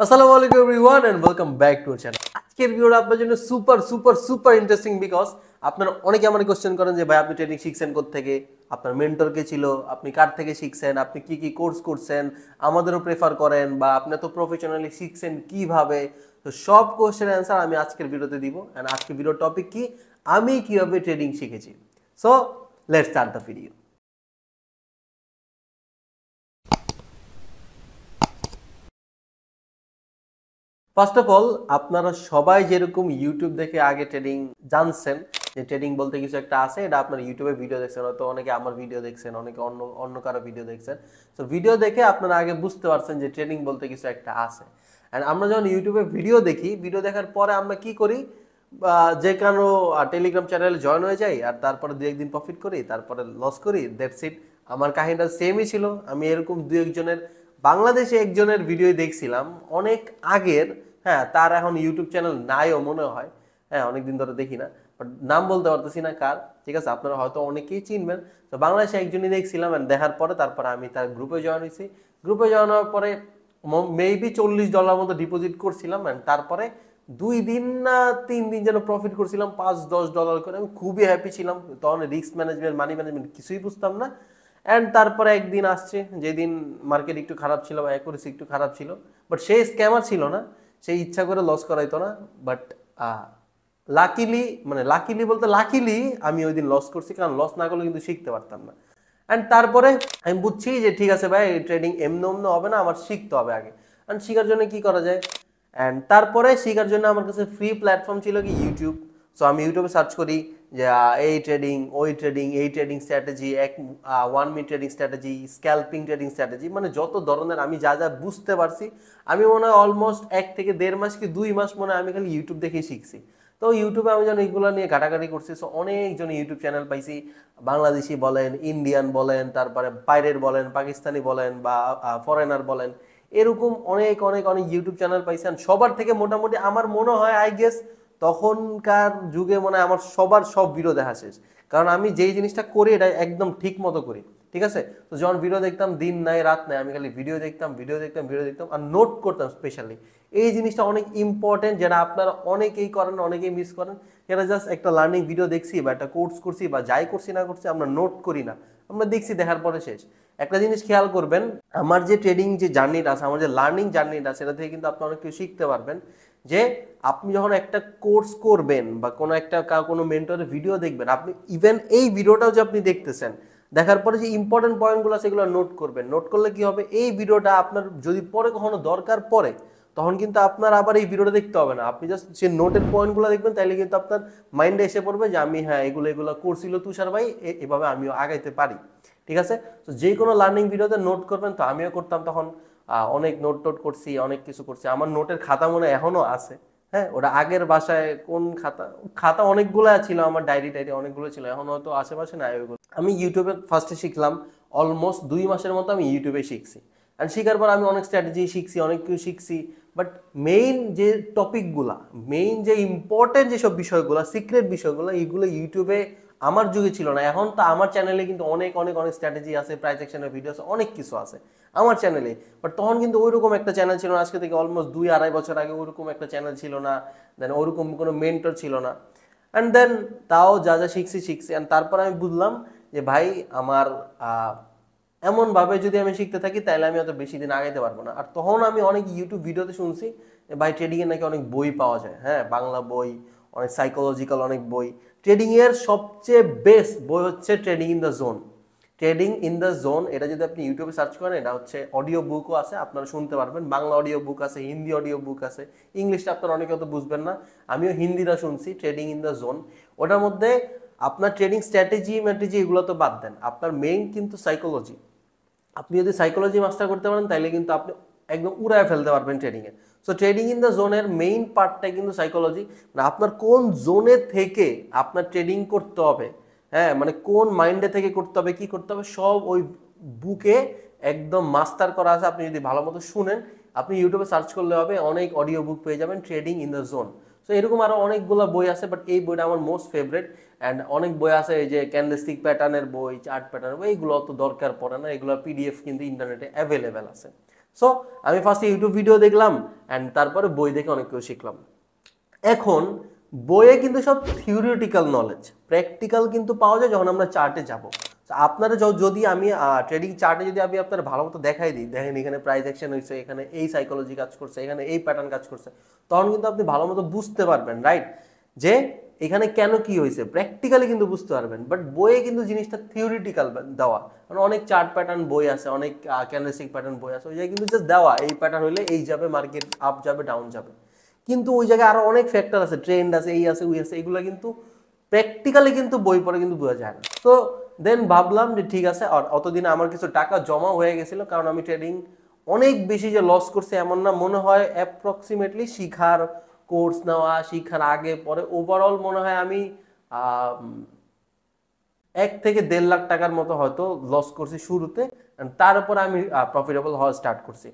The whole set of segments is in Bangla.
সুপার ইন্টারেস্টিং বিকজ অনেকে আমার কোশ্চেন করেন যে ভাই আপনি ট্রেনিং শিখছেন কে ছিল আপনি কার থেকে শিখছেন আপনি কি কি কোর্স করছেন আমাদেরও প্রেফার করেন বা আপনি তো প্রফেশনালি শিখছেন কিভাবে তো সব কোয়েশ্চেন অ্যান্সার আমি আজকের ভিডিওতে দিব আজকের ভিডিও টপিক কি আমি কিভাবে ট্রেডিং শিখেছি so let's start the video first of all আপনারা সবাই যেরকম ইউটিউব দেখে আগে ট্রেডিং জানছেন যে ট্রেডিং বলতে কিছু একটা আছে এটা আপনার ইউটিউবে ভিডিও দেখছেন হয়তো অনেকে আমার ভিডিও দেখছেন অনেকে অন্য অন্য কারো ভিডিও দেখছেন তো ভিডিও দেখে আপনারা আগে বুঝতে পারছেন যে ট্রেডিং বলতে কিছু একটা আছে অ্যান্ড আমরা যখন ইউটিউবে ভিডিও দেখি ভিডিও দেখার পরে আমরা কি করি যে কারো টেলিগ্রাম চ্যানেলে জয়েন হয়ে যাই আর তারপরে দু একদিন প্রফিট করি তারপরে লস করি দ্যাটস ইট আমার কাহিনীটা সেমই ছিল আমি এরকম দু একজনের বাংলাদেশে একজনের ভিডিও দেখছিলাম অনেক আগের হ্যাঁ তার এখন ইউটিউব চ্যানেল নাইও মনে হয় হ্যাঁ অনেকদিন ধরে দেখি না বাট নাম বলতে পারতেছি না কার ঠিক আছে আপনারা হয়তো অনেকেই চিনবেন তো বাংলাদেশে একজনই দেখছিলাম দেখার পরে তারপরে আমি তার গ্রুপে জয়েন হয়েছি গ্রুপে জয়েন হওয়ার পরে মেবি চল্লিশ ডলার মতো ডিপোজিট করছিলাম অ্যান্ড তারপরে দুই দিন না তিন দিন যেন প্রফিট করছিলাম পাঁচ দশ ডলার করে আমি খুবই হ্যাপি ছিলাম তখন রিস্ক ম্যানেজমেন্ট মানি ম্যানেজমেন্ট কিছুই বুঝতাম না অ্যান্ড তারপরে একদিন আসছে যেদিন মার্কেট একটু খারাপ ছিল বা অ্যাকুরেসি একটু খারাপ ছিল বাট সে স্ক্যামার ছিল না সে ইচ্ছা করে লস করাইতো না বাট লাকিলি মানে লাকিলি বলতে লাকিলি আমি ওই দিন লস করছি কারণ লস না করলে কিন্তু শিখতে পারতাম না অ্যান্ড তারপরে আমি বুঝছি যে ঠিক আছে ভাই এই ট্রেডিং এমনি অমনি হবে না আমার শিখতে হবে আগে অ্যান্ড শেখার জন্য কি করা যায় অ্যান্ড তারপরে শেখার জন্য আমার কাছে ফ্রি প্ল্যাটফর্ম ছিল কি ইউটিউব সো আমি ইউটিউবে সার্চ করি যে এই ট্রেডিং ওই ট্রেডিং এই ট্রেডিং স্ট্র্যাটেজি এক one minute trading strategy scalping trading strategy মানে যত ধরনের আমি যা যা বুঝতে পারছি আমি মনে হয় অলমোস্ট এক থেকে দেড় মাস কি দুই মাস মনে হয় আমি খালি ইউটিউব দেখেই শিখছি তো ইউটিউবে আমি যেন এইগুলো নিয়ে ঘাটাঘাটি করছি সো অনেকজন ইউটিউব চ্যানেল পাইছি বাংলাদেশি বলেন ইন্ডিয়ান বলেন তারপরে বাইরের বলেন পাকিস্তানি বলেন বা ফরেনার বলেন এরকম অনেক অনেক অনেক ইউটিউব চ্যানেল পাইছি সবার থেকে মোটামুটি আমার মনে হয় আই গেস তখনকার যুগে মনে হয় আমার সবার সব ভিডিও দেখা শেষ কারণ আমি যেই জিনিসটা করি এটা একদম ঠিক মতো করি ঠিক আছে তো যখন ভিডিও দেখতাম দিন নাই রাত নাই আমি খালি ভিডিও দেখতাম ভিডিও দেখতাম ভিডিও দেখতাম আর নোট করতাম স্পেশালি এই জিনিসটা অনেক ইম্পর্টেন্ট যেটা আপনারা অনেকেই করেন অনেকেই মিস করেন যেটা জাস্ট একটা লার্নিং ভিডিও দেখছি বা একটা কোর্স করছি বা যাই করছি না করছি আমরা নোট করি না আমরা দেখছি দেখার পরে শেষ একটা জিনিস খেয়াল করবেন আমার যে ট্রেডিং যে জার্নিটা আছে আমার যে লার্নিং জার্নিটা আছে সেটা থেকে কিন্তু আপনি অনেক কিছু শিখতে পারবেন যে আপনি যখন একটা কোর্স করবেন বা কোনো একটা কোনো মেন্টরের ভিডিও দেখবেন আপনি ইভেন এই ভিডিওটাও যে আপনি দেখতেছেন দেখার পরে যে ইম্পর্টেন্ট পয়েন্টগুলো সেগুলো নোট করবেন নোট করলে কি হবে এই ভিডিওটা আপনার যদি পরে কখনো দরকার পড়ে তখন কিন্তু আপনার আবার এই ভিডিওটা দেখতে হবে না আপনি জাস্ট যে নোটের পয়েন্টগুলো দেখবেন তাইলে কিন্তু আপনার মাইন্ডে এসে পড়বে যে আমি হ্যাঁ এগুলো এগুলো করছিল তুষার ভাই এভাবে আমিও আগাইতে পারি ঠিক আছে তো যে কোনো লার্নিং ভিডিওতে নোট করবেন তো আমিও করতাম তখন অনেক নোট টোট করছি অনেক কিছু করছি আমার নোটের খাতা মনে এখনো আছে হ্যাঁ ওটা আগের বাসায় কোন খাতা খাতা অনেকগুলো ছিল আমার ডায়েরি টায়েরি অনেকগুলো ছিল এখন হয়তো আশেপাশে নাই ওইগুলো আমি ইউটিউবে ফার্স্টে শিখলাম অলমোস্ট দুই মাসের মতো আমি ইউটিউবে শিখছি অ্যান্ড শেখার পর আমি অনেক স্ট্র্যাটেজি শিখছি অনেক কিছু শিখছি বাট মেইন যে টপিকগুলা মেইন যে ইম্পর্টেন্ট যেসব বিষয়গুলো সিক্রেট বিষয়গুলো এইগুলো ইউটিউবে আমার যুগে ছিল না এখন তো আমার চ্যানেলে কিন্তু অনেক অনেক অনেক স্ট্র্যাটেজি আছে প্রাইজেকশনের ভিডিও আছে অনেক কিছু আছে আমার চ্যানেলে বাট তখন কিন্তু ওইরকম একটা চ্যানেল ছিল না আজকে থেকে অলমোস্ট দুই আড়াই বছর আগে ওইরকম একটা চ্যানেল ছিল না দেন ওরকম কোনো মেন্টর ছিল না অ্যান্ড দেন তাও যা যা শিখছি শিখছি অ্যান্ড তারপর আমি বুঝলাম যে ভাই আমার এমনভাবে যদি আমি শিখতে থাকি তাহলে আমি অত বেশি দিন আগাইতে পারবো না আর তখন আমি অনেক ইউটিউব ভিডিওতে শুনছি যে ভাই ট্রেডিংয়ে নাকি অনেক বই পাওয়া যায় হ্যাঁ বাংলা বই অনেক সাইকোলজিক্যাল অনেক বই ট্রেডিংয়ের সবচেয়ে বেস্ট বই হচ্ছে trading in the zone trading in the zone এটা যদি আপনি ইউটিউবে সার্চ করেন এটা হচ্ছে অডিও বুকও আছে আপনারা শুনতে পারবেন বাংলা অডিও বুক আছে হিন্দি অডিও বুক আছে ইংলিশটা আপনারা অনেকে হয়তো বুঝবেন না আমিও হিন্দিটা শুনছি ট্রেডিং ইন দ্য জোন ওটার মধ্যে আপনার ট্রেডিং স্ট্র্যাটেজি ম্যাটেজি এগুলো তো বাদ দেন আপনার মেইন কিন্তু সাইকোলজি আপনি যদি সাইকোলজি মাস্টার করতে পারেন তাহলে কিন্তু আপনি একদম উড়ায় ফেলতে পারবেন ট্রেডিংয়ে সো ট্রেডিং ইন দ্য জোনের মেইন পার্টটা কিন্তু সাইকোলজি মানে আপনার কোন জোনে থেকে আপনার ট্রেডিং করতে হবে হ্যাঁ মানে কোন মাইন্ডে থেকে করতে হবে কি করতে হবে সব ওই বুকে একদম মাস্টার করা আছে আপনি যদি ভালো মতো শুনেন আপনি ইউটিউবে সার্চ করলে হবে অনেক অডিও বুক পেয়ে যাবেন trading in the zone so এরকম আরও অনেকগুলো বই আছে বাট এই বইটা আমার মোস্ট ফেভারেট অ্যান্ড অনেক বই আছে এই যে ক্যান্ডেস্টিক প্যাটার্নের বই চার্ট প্যাটার্নের বই এইগুলো অত দরকার পড়ে না এগুলো পিডিএফ কিন্তু ইন্টারনেটে অ্যাভেলেবেল আছে সো আমি ফার্স্টে ইউটিউব ভিডিও দেখলাম অ্যান্ড তারপরে বই দেখে অনেক কিছু শিখলাম এখন বইয়ে কিন্তু সব থিওরিটিক্যাল নলেজ প্র্যাকটিক্যাল কিন্তু পাওয়া যায় যখন আমরা চার্টে যাব আপনারা যদি আমি ট্রেডিং চার্টে যদি আমি আপনার ভালো মতো দেখাই দিই দেখেন এখানে প্রাইস অ্যাকশন হয়েছে এখানে এই সাইকোলজি কাজ করছে এখানে এই প্যাটার্ন কাজ করছে তখন কিন্তু আপনি ভালো মতো বুঝতে পারবেন রাইট যে এখানে কেন কি হয়েছে প্র্যাকটিক্যালি কিন্তু বুঝতে পারবেন বাট বইয়ে কিন্তু জিনিসটা থিওরিটিক্যাল দেওয়া কারণ অনেক চার্ট প্যাটার্ন বই আছে অনেক ক্যান্ডেলস্টিক প্যাটার্ন বই আছে ওই জায়গায় কিন্তু জাস্ট দেওয়া এই প্যাটার্ন হইলে এই যাবে মার্কেট আপ যাবে ডাউন যাবে কিন্তু ওই জায়গায় আরো অনেক ফ্যাক্টর আছে ট্রেন্ড আছে এই আছে ওই আছে এগুলো কিন্তু প্র্যাকটিক্যালি কিন্তু বই পড়ে কিন্তু বোঝা যায় না তো দেন ভাবলাম যে ঠিক আছে আর অতদিন আমার কিছু টাকা জমা হয়ে গেছিল কারণ আমি ট্রেডিং অনেক বেশি যে লস করছে এমন না মনে হয় অ্যাপ্রক্সিমেটলি শিখার কোর্স নেওয়া শিখার আগে পরে ওভারঅল মনে হয় আমি এক থেকে দেড় লাখ টাকার মতো হয়তো লস করছি শুরুতে তারপর আমি প্রফিটেবল হওয়া স্টার্ট করছি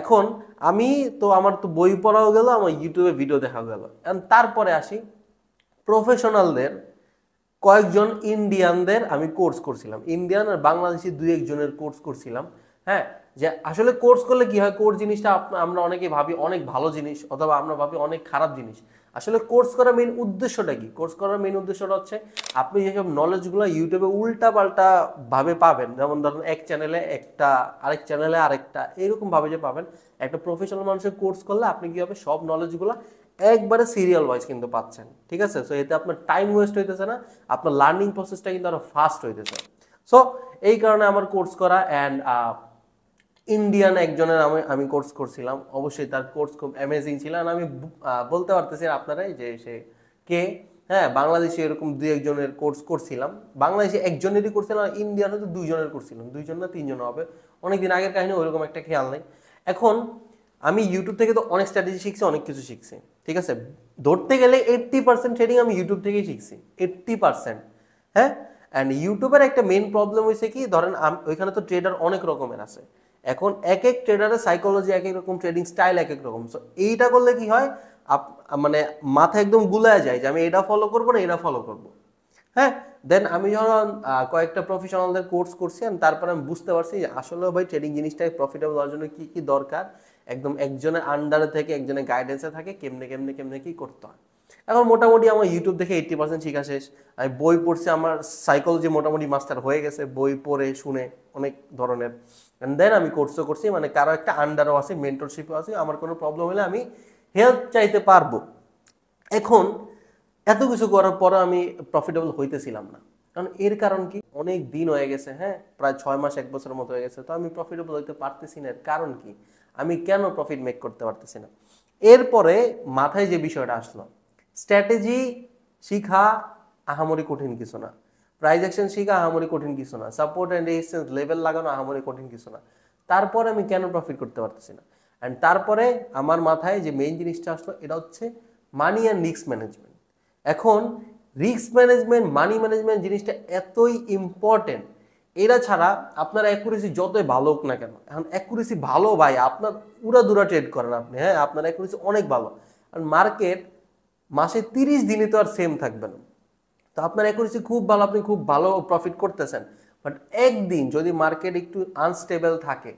এখন আমি তো আমার তো বই পড়াও গেল আমার ইউটিউবে ভিডিও দেখা গেল তারপরে আসি প্রফেশনালদের কয়েকজন ইন্ডিয়ানদের আমি কোর্স করছিলাম ইন্ডিয়ান আর বাংলাদেশি দুই একজনের কোর্স করছিলাম হ্যাঁ যে আসলে কোর্স করলে কি হয় কোর্স জিনিসটা আমরা অনেকে ভাবি অনেক ভালো জিনিস অথবা আমরা ভাবি অনেক খারাপ জিনিস আসলে কোর্স করার মেন উদ্দেশ্যটা কি কোর্স করার মেন উদ্দেশ্যটা হচ্ছে আপনি যেসব নলেজগুলো ইউটিউবে উল্টা পাল্টা ভাবে পাবেন যেমন ধরুন এক চ্যানেলে একটা আরেক চ্যানেলে আরেকটা ভাবে যে পাবেন একটা প্রফেশনাল মানুষের কোর্স করলে আপনি কী হবে সব নলেজগুলো একবারে সিরিয়াল ওয়াইজ কিন্তু পাচ্ছেন ঠিক আছে সো এতে আপনার টাইম ওয়েস্ট হইতেছে না আপনার লার্নিং প্রসেসটা কিন্তু আরো ফাস্ট হইতেছে সো এই কারণে আমার কোর্স করা অ্যান্ড ইন্ডিয়ান একজনের আমি আমি কোর্স করছিলাম অবশ্যই তার কোর্স খুব অ্যামেজিং ছিল আর আমি বলতে পারতেছি আপনারাই যে সে কে হ্যাঁ বাংলাদেশে এরকম দুই একজনের কোর্স করছিলাম বাংলাদেশে একজনেরই করছিলাম আর ইন্ডিয়ান হয়তো দুইজনের করছিলাম দুইজন না তিনজন হবে অনেকদিন আগের কাহিনী ওইরকম একটা খেয়াল নেই এখন আমি ইউটিউব থেকে তো অনেক স্ট্র্যাটেজি শিখছি অনেক কিছু শিখছি ঠিক আছে ধরতে গেলে এইট্টি পার্সেন্ট ট্রেডিং আমি ইউটিউব থেকেই শিখছি এইট্টি পার্সেন্ট হ্যাঁ অ্যান্ড ইউটিউবের একটা মেন প্রবলেম হয়েছে কি ধরেন ওইখানে তো ট্রেডার অনেক রকমের আছে এখন এক এক ট্রেডারের সাইকোলজি এক এক রকম ট্রেডিং স্টাইল এক এক রকম সো এইটা করলে কি হয় মানে মাথা একদম গুলায় যায় যে আমি এটা ফলো করবো না এটা ফলো করবো হ্যাঁ দেন আমি যখন কয়েকটা প্রফেশনালদের কোর্স করছি তারপরে আমি বুঝতে পারছি যে আসলে ভাই ট্রেডিং জিনিসটা প্রফিটেবল হওয়ার জন্য কী কী দরকার একদম একজনের আন্ডারে থেকে একজনের গাইডেন্সে থাকে কেমনে কেমনে কেমনে কী করতে হয় এখন মোটামুটি আমার ইউটিউব দেখে এইট্টি পার্সেন্ট শিখা শেষ আমি বই পড়ছি আমার সাইকোলজি মোটামুটি মাস্টার হয়ে গেছে বই পড়ে শুনে অনেক ধরনের অ্যান্ড দেন আমি কোর্সও করছি মানে কারো একটা আন্ডারও আছে মেন্টরশিপও আছে আমার কোনো প্রবলেম হলে আমি হেল্প চাইতে পারবো এখন এত কিছু করার পরও আমি প্রফিটেবল হইতেছিলাম না কারণ এর কারণ কি অনেক দিন হয়ে গেছে হ্যাঁ প্রায় ছয় মাস এক বছরের মতো হয়ে গেছে তো আমি প্রফিটেবল হইতে পারতেছি না এর কারণ কি আমি কেন প্রফিট মেক করতে পারতেছি না এরপরে মাথায় যে বিষয়টা আসলো স্ট্র্যাটেজি শিখা আহামরি কঠিন কিছু না প্রাইজ অ্যাকশন শিখা আহামরি কঠিন কিছু না সাপোর্ট অ্যান্ড রেজিস্টেন্স লেভেল লাগানো আহামরি কঠিন কিছু না তারপরে আমি কেন প্রফিট করতে পারতেছি না অ্যান্ড তারপরে আমার মাথায় যে মেইন জিনিসটা আসলো এটা হচ্ছে মানি অ্যান্ড রিস্ক ম্যানেজমেন্ট এখন রিস্ক ম্যানেজমেন্ট মানি ম্যানেজমেন্ট জিনিসটা এতই ইম্পর্টেন্ট এরা ছাড়া আপনার অ্যাকুরেসি যতই ভালো হোক না কেন এখন অ্যাকুরেসি ভালো ভাই আপনার দুরা ট্রেড করেন আপনি হ্যাঁ আপনার অ্যাকুরেসি অনেক ভালো কারণ মার্কেট মাসে তিরিশ দিনে তো আর সেম থাকবে না তো আপনার অ্যাকুরেসি খুব ভালো আপনি খুব ভালো প্রফিট করতেছেন বাট একদিন যদি মার্কেট একটু আনস্টেবল থাকে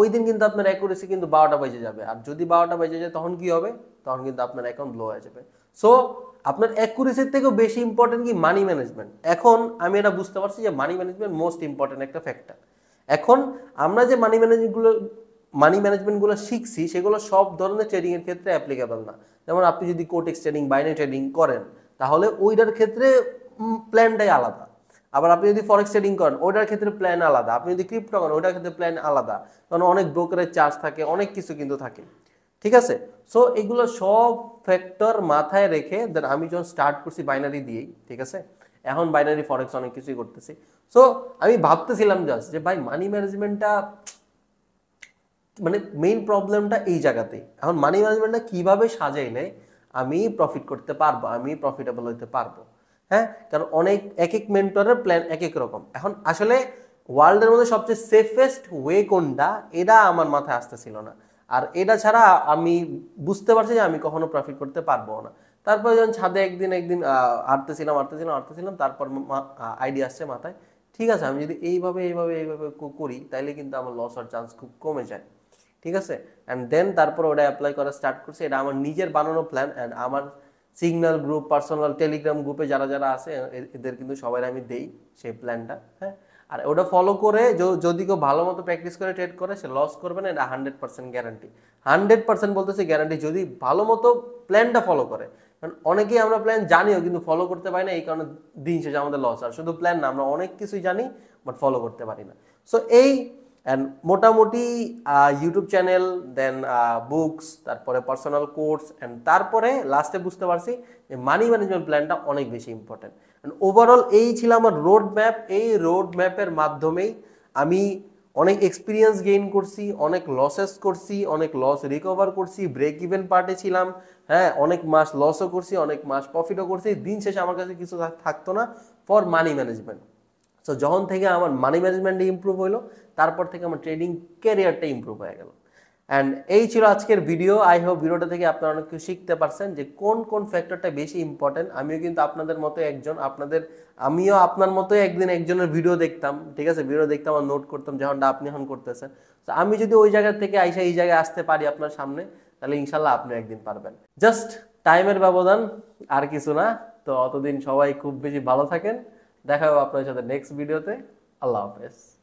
ওই দিন কিন্তু আপনার অ্যাকুরেসি কিন্তু বারোটা বেজে যাবে আর যদি বারোটা বেজে যায় তখন কি হবে তখন কিন্তু আপনার অ্যাকাউন্ট লো হয়ে যাবে সো আপনার অ্যাকুরেসির থেকেও বেশি ইম্পর্টেন্ট কি মানি ম্যানেজমেন্ট এখন আমি এটা বুঝতে পারছি যে মানি ম্যানেজমেন্ট মোস্ট ইম্পর্টেন্ট একটা ফ্যাক্টর এখন আমরা যে মানি ম্যানেজমেন্টগুলো মানি ম্যানেজমেন্টগুলো শিখছি সেগুলো সব ধরনের ট্রেডিংয়ের ক্ষেত্রে অ্যাপ্লিকেবল না যেমন আপনি যদি কোটেক্স ট্রেডিং বাইনে ট্রেডিং করেন তাহলে ওইটার ক্ষেত্রে প্ল্যানটাই আলাদা আবার আপনি যদি ফরেক্স ট্রেডিং করেন ওইটার ক্ষেত্রে প্ল্যান আলাদা আপনি যদি ক্রিপ্টো করেন ওইটার ক্ষেত্রে প্ল্যান আলাদা কারণ অনেক ব্রোকারের চার্জ থাকে অনেক কিছু কিন্তু থাকে ঠিক আছে সো এগুলো সব ফ্যাক্টর মাথায় রেখে দেন আমি যখন স্টার্ট করছি বাইনারি দিয়েই ঠিক আছে এখন বাইনারি ফরেক্স অনেক কিছুই করতেছি সো আমি ভাবতেছিলাম জাস্ট যে ভাই মানি ম্যানেজমেন্টটা মানে মেইন প্রবলেমটা এই জায়গাতেই এখন মানি ম্যানেজমেন্টটা কীভাবে সাজাই নেয় আমি প্রফিট করতে পারবো আমি প্রফিটেবল হইতে পারবো হ্যাঁ কারণ অনেক এক এক মেন্টরের প্ল্যান এক এক রকম এখন আসলে ওয়ার্ল্ডের মধ্যে সবচেয়ে সেফেস্ট ওয়ে কোনটা এটা আমার মাথায় আসতেছিল না আর এটা ছাড়া আমি বুঝতে পারছি যে আমি কখনো প্রফিট করতে পারবো না তারপর যখন ছাদে একদিন একদিন ছিলাম আটতেছিলাম ছিলাম তারপর আইডিয়া আসছে মাথায় ঠিক আছে আমি যদি এইভাবে এইভাবে এইভাবে করি তাইলে কিন্তু আমার লস হওয়ার চান্স খুব কমে যায় ঠিক আছে অ্যান্ড দেন তারপর ওটা অ্যাপ্লাই করা স্টার্ট করছে এটা আমার নিজের বানানো প্ল্যান অ্যান্ড আমার সিগন্যাল গ্রুপ পার্সোনাল টেলিগ্রাম গ্রুপে যারা যারা আছে এদের কিন্তু সবাই আমি দেই সেই প্ল্যানটা হ্যাঁ আর ওটা ফলো করে যদি কেউ ভালো মতো প্র্যাকটিস করে ট্রেড করে সে লস করবে না এটা hundred percent guarantee hundred percent বলতেছে গ্যারান্টি যদি ভালো মতো প্ল্যানটা ফলো করে কারণ অনেকেই আমরা প্ল্যান জানিও কিন্তু ফলো করতে পারি না এই কারণে দিন শেষে আমাদের লস আর শুধু প্ল্যান না আমরা অনেক কিছুই জানি বাট ফলো করতে পারি না সো এই অ্যান্ড মোটামুটি ইউটিউব চ্যানেল দেন বুকস তারপরে পার্সোনাল কোর্স অ্যান্ড তারপরে লাস্টে বুঝতে পারছি যে মানি ম্যানেজমেন্ট প্ল্যানটা অনেক বেশি ইম্পর্ট্যান্ট অ্যান্ড ওভারঅল এই ছিল আমার রোড ম্যাপ এই রোড ম্যাপের মাধ্যমেই আমি অনেক এক্সপিরিয়েন্স গেইন করছি অনেক লসেস করছি অনেক লস রিকভার করছি ব্রেক ইভেন পার্টে ছিলাম হ্যাঁ অনেক মাস লসও করছি অনেক মাস প্রফিটও করছি দিন শেষে আমার কাছে কিছু থাকতো না ফর মানি ম্যানেজমেন্ট সো যখন থেকে আমার মানি ম্যানেজমেন্ট ইম্প্রুভ হলো তারপর থেকে আমার ট্রেডিং ক্যারিয়ারটা ইম্প্রুভ হয়ে গেল অ্যান্ড এই ছিল আজকের ভিডিও আই হোপ ভিডিওটা থেকে আপনারা অনেক কিছু শিখতে পারছেন যে কোন কোন ফ্যাক্টরটা বেশি ইম্পর্টেন্ট আমিও কিন্তু আপনাদের মতো একজন আপনাদের আমিও আপনার মতোই একদিন একজনের ভিডিও দেখতাম ঠিক আছে ভিডিও দেখতাম আর নোট করতাম যেমনটা হ্যাঁ, আপনি এখন করতেছেন তো আমি যদি ওই জায়গা থেকে আইসা এই জায়গায় আসতে পারি আপনার সামনে তাহলে ইনশাল্লাহ আপনি একদিন পারবেন জাস্ট টাইমের ব্যবধান আর কিছু না তো অতদিন সবাই খুব বেশি ভালো থাকেন দেখা হবে আপনার সাথে নেক্সট ভিডিওতে আল্লাহ হাফেজ